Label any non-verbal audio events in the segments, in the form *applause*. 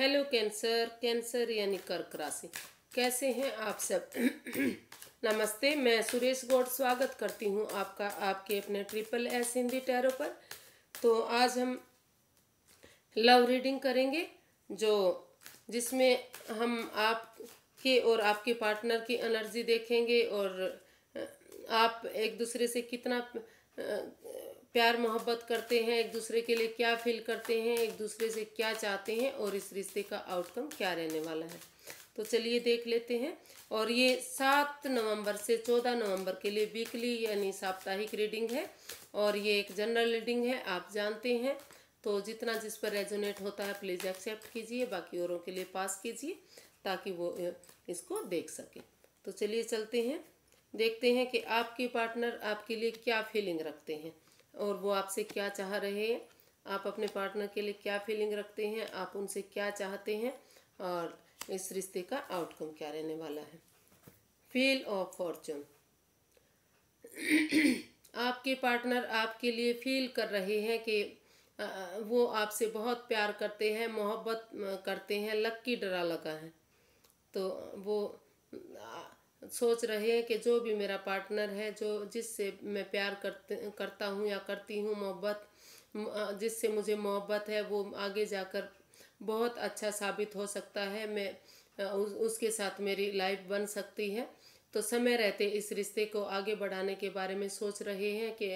hello cancer cancer यानी कर्क राशि कैसे हैं आप सब *clears throat* नमस्ते मैं सुरेश गौड़ स्वागत करती हूं आपका आपके अपने ट्रिपल एस हिंदी टैरो पर तो आज हम लव रीडिंग करेंगे जो जिसमें हम आपके और आपके पार्टनर की एनर्जी देखेंगे और आप एक दूसरे से कितना प्यार मोहब्बत करते हैं एक दूसरे के लिए क्या फील करते हैं एक दूसरे से क्या चाहते हैं और इस रिश्ते का आउटकम क्या रहने वाला है तो चलिए देख लेते हैं और ये सात नवंबर से चौदह नवंबर के लिए वीकली यानी साप्ताहिक रीडिंग है और ये एक जनरल रीडिंग है आप जानते हैं तो जितना जिस पर रेजोनेट होता है प्लीज़ एक्सेप्ट कीजिए बाकी औरों के लिए पास कीजिए ताकि वो इसको देख सकें तो चलिए चलते हैं देखते हैं कि आपके पार्टनर आपके लिए क्या फीलिंग रखते हैं और वो आपसे क्या चाह रहे हैं आप अपने पार्टनर के लिए क्या फीलिंग रखते हैं आप उनसे क्या चाहते हैं और इस रिश्ते का आउटकम क्या रहने वाला है फील ऑफ फॉर्चून आपके पार्टनर आपके लिए फील कर रहे हैं कि वो आपसे बहुत प्यार करते हैं मोहब्बत करते हैं लक्की डरा लगा है तो वो सोच रहे हैं कि जो भी मेरा पार्टनर है जो जिससे मैं प्यार करते करता हूँ या करती हूँ मोहब्बत जिससे मुझे मोहब्बत है वो आगे जाकर बहुत अच्छा साबित हो सकता है मैं उस, उसके साथ मेरी लाइफ बन सकती है तो समय रहते इस रिश्ते को आगे बढ़ाने के बारे में सोच रहे हैं कि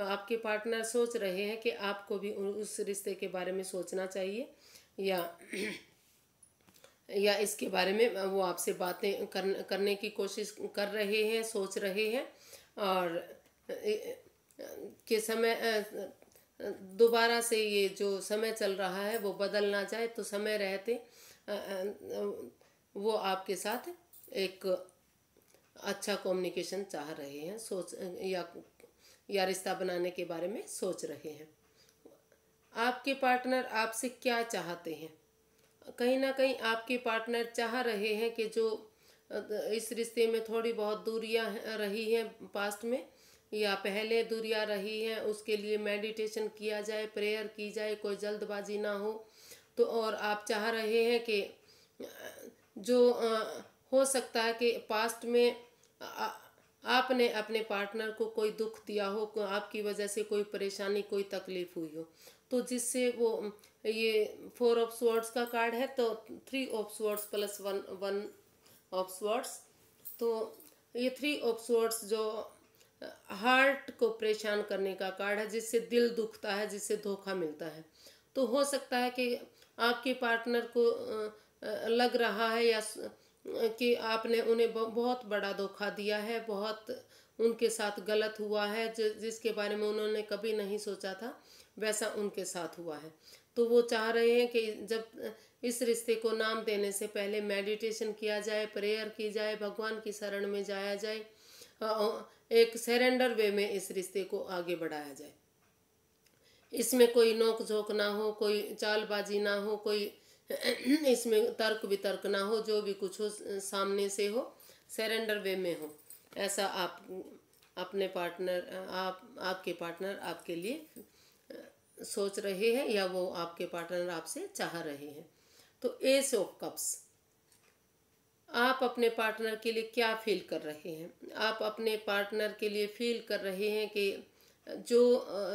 आपके पार्टनर सोच रहे हैं कि आपको भी उस रिश्ते के बारे में सोचना चाहिए या या इसके बारे में वो आपसे बातें कर, करने की कोशिश कर रहे हैं सोच रहे हैं और के समय दोबारा से ये जो समय चल रहा है वो बदल ना जाए तो समय रहते वो आपके साथ एक अच्छा कम्युनिकेशन चाह रहे हैं सोच या या रिश्ता बनाने के बारे में सोच रहे हैं आपके पार्टनर आपसे क्या चाहते हैं कहीं ना कहीं आपके पार्टनर चाह रहे हैं कि जो इस रिश्ते में थोड़ी बहुत दूरियां रही हैं पास्ट में या पहले दूरियां रही हैं उसके लिए मेडिटेशन किया जाए प्रेयर की जाए कोई जल्दबाजी ना हो तो और आप चाह रहे हैं कि जो हो सकता है कि पास्ट में आपने अपने पार्टनर को कोई दुख दिया हो आपकी वजह से कोई परेशानी कोई तकलीफ हुई हो तो जिससे वो ये फोर ऑफ स्वर्ड्स का कार्ड है तो three of swords plus one one of swords तो ये थ्री ऑफ स्वर्ड्स जो हार्ट को परेशान करने का कार्ड है जिससे दिल दुखता है जिससे धोखा मिलता है तो हो सकता है कि आपके पार्टनर को लग रहा है या कि आपने उन्हें बहुत बड़ा धोखा दिया है बहुत उनके साथ गलत हुआ है जिसके बारे में उन्होंने कभी नहीं सोचा था वैसा उनके साथ हुआ है तो वो चाह रहे हैं कि जब इस रिश्ते को नाम देने से पहले मेडिटेशन किया जाए प्रेयर की जाए भगवान की शरण में जाया जाए एक सरेंडर वे में इस रिश्ते को आगे बढ़ाया जाए इसमें कोई नोक झोंक ना हो कोई चालबाजी ना हो कोई *clears throat* इसमें तर्क वितर्क ना हो जो भी कुछ हो सामने से हो सरेंडर वे में हो ऐसा आप अपने पार्टनर आप आपके पार्टनर आपके लिए सोच रहे हैं या वो आपके पार्टनर आपसे चाह रहे हैं तो एस ऑफ कप्स आप अपने पार्टनर के लिए क्या फील कर रहे हैं आप अपने पार्टनर के लिए फील कर रहे हैं कि जो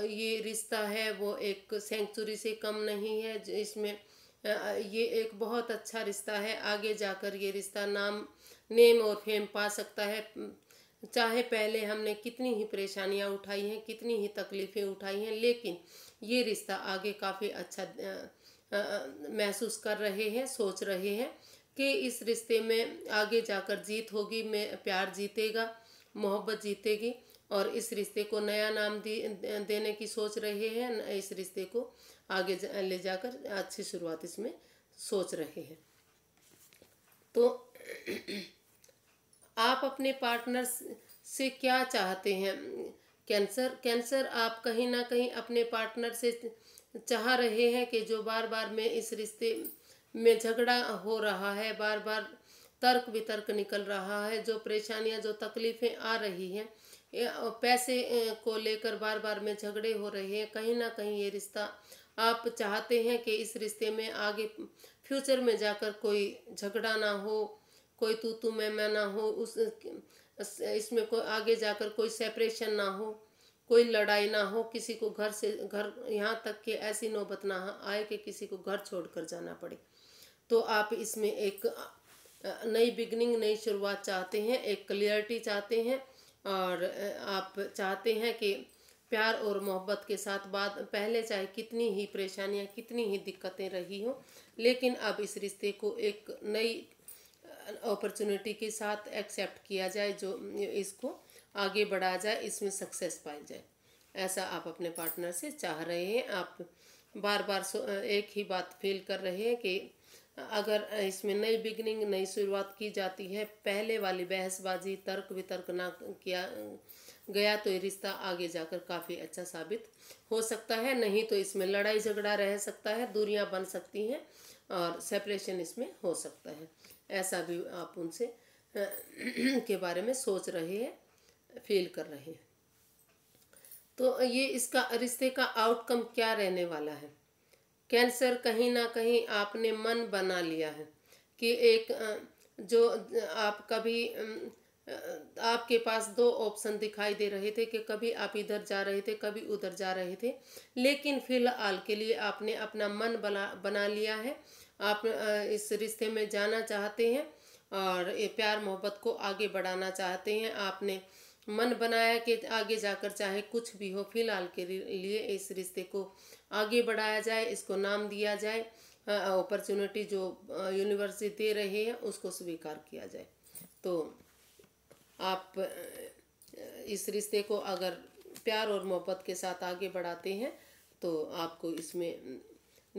ये रिश्ता है वो एक सेंचुरी से कम नहीं है इसमें ये एक बहुत अच्छा रिश्ता है आगे जाकर ये रिश्ता नाम नेम और फेम पा सकता है चाहे पहले हमने कितनी ही परेशानियां उठाई हैं कितनी ही तकलीफ़ें उठाई हैं लेकिन ये रिश्ता आगे काफ़ी अच्छा महसूस कर रहे हैं सोच रहे हैं कि इस रिश्ते में आगे जाकर जीत होगी मैं प्यार जीतेगा मोहब्बत जीतेगी और इस रिश्ते को नया नाम देने की सोच रहे हैं इस रिश्ते को आगे जा, ले जाकर अच्छी शुरुआत इसमें सोच रहे हैं तो आप अपने पार्टनर से क्या चाहते हैं कैंसर कैंसर आप कहीं ना कहीं अपने पार्टनर से चाह रहे हैं कि जो बार बार में इस रिश्ते में झगड़ा हो रहा है बार बार तर्क वितर्क निकल रहा है जो परेशानियां जो तकलीफ़ें आ रही हैं पैसे को लेकर बार बार में झगड़े हो रहे हैं कहीं ना कहीं ये रिश्ता आप चाहते हैं कि इस रिश्ते में आगे फ्यूचर में जाकर कोई झगड़ा ना हो कोई तू तू मैं मैं ना हो उस इसमें कोई आगे जाकर कोई सेपरेशन ना हो कोई लड़ाई ना हो किसी को घर से घर यहाँ तक कि ऐसी नौबत ना आए कि किसी को घर छोड़कर जाना पड़े तो आप इसमें एक नई बिगनिंग नई शुरुआत चाहते हैं एक क्लियरिटी चाहते हैं और आप चाहते हैं कि प्यार और मोहब्बत के साथ बाद पहले चाहे कितनी ही परेशानियाँ कितनी ही दिक्कतें रही हों लेकिन अब इस रिश्ते को एक नई अपॉर्चुनिटी के साथ एक्सेप्ट किया जाए जो इसको आगे बढ़ा जाए इसमें सक्सेस पाई जाए ऐसा आप अपने पार्टनर से चाह रहे हैं आप बार बार एक ही बात फील कर रहे हैं कि अगर इसमें नई बिगनिंग नई शुरुआत की जाती है पहले वाली बहसबाजी तर्क वितर्क ना किया गया तो ये रिश्ता आगे जाकर काफ़ी अच्छा साबित हो सकता है नहीं तो इसमें लड़ाई झगड़ा रह सकता है दूरियां बन सकती हैं और सेपरेशन इसमें हो सकता है ऐसा भी आप उनसे के बारे में सोच रहे हैं फील कर रहे हैं तो ये इसका रिश्ते का आउटकम क्या रहने वाला है कैंसर कहीं ना कहीं आपने मन बना लिया है कि एक जो आप कभी आपके पास दो ऑप्शन दिखाई दे रहे थे कि कभी आप इधर जा रहे थे कभी उधर जा रहे थे लेकिन फिलहाल के लिए आपने अपना मन बना बना लिया है आप इस रिश्ते में जाना चाहते हैं और ये प्यार मोहब्बत को आगे बढ़ाना चाहते हैं आपने मन बनाया कि आगे जाकर चाहे कुछ भी हो फिलहाल के लिए इस रिश्ते को आगे बढ़ाया जाए इसको नाम दिया जाए अपॉर्चुनिटी जो यूनिवर्सिटी दे रहे हैं उसको स्वीकार किया जाए तो आप इस रिश्ते को अगर प्यार और मोहब्बत के साथ आगे बढ़ाते हैं तो आपको इसमें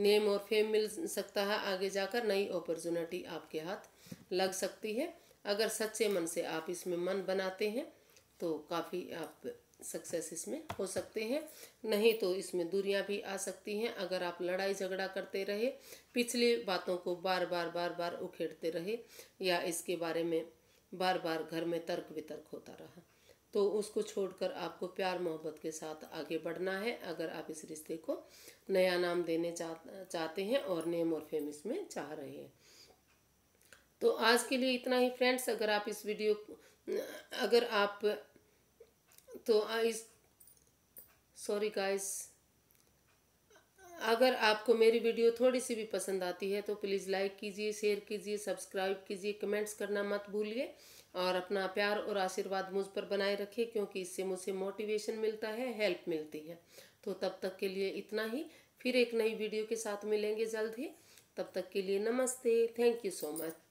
नेम और फेम मिल सकता है आगे जाकर नई अपॉर्चुनिटी आपके हाथ लग सकती है अगर सच्चे मन से आप इसमें मन बनाते हैं तो काफ़ी आप सक्सेस इसमें हो सकते हैं नहीं तो इसमें दूरियां भी आ सकती हैं अगर आप लड़ाई झगड़ा करते रहे पिछली बातों को बार बार बार बार उखेड़ते रहे या इसके बारे में बार बार घर में तर्क वितर्क होता रहा तो उसको छोड़कर आपको प्यार मोहब्बत के साथ आगे बढ़ना है अगर आप इस रिश्ते को नया नाम देने चाहते हैं और नेम और फेम इसमें चाह रहे हैं तो आज के लिए इतना ही फ्रेंड्स अगर आप इस वीडियो अगर आप तो इस सॉरी गाइस अगर आपको मेरी वीडियो थोड़ी सी भी पसंद आती है तो प्लीज़ लाइक कीजिए शेयर कीजिए सब्सक्राइब कीजिए कमेंट्स करना मत भूलिए और अपना प्यार और आशीर्वाद मुझ पर बनाए रखिए क्योंकि इससे मुझे मोटिवेशन मिलता है हेल्प मिलती है तो तब तक के लिए इतना ही फिर एक नई वीडियो के साथ मिलेंगे जल्द ही तब तक के लिए नमस्ते थैंक यू सो मच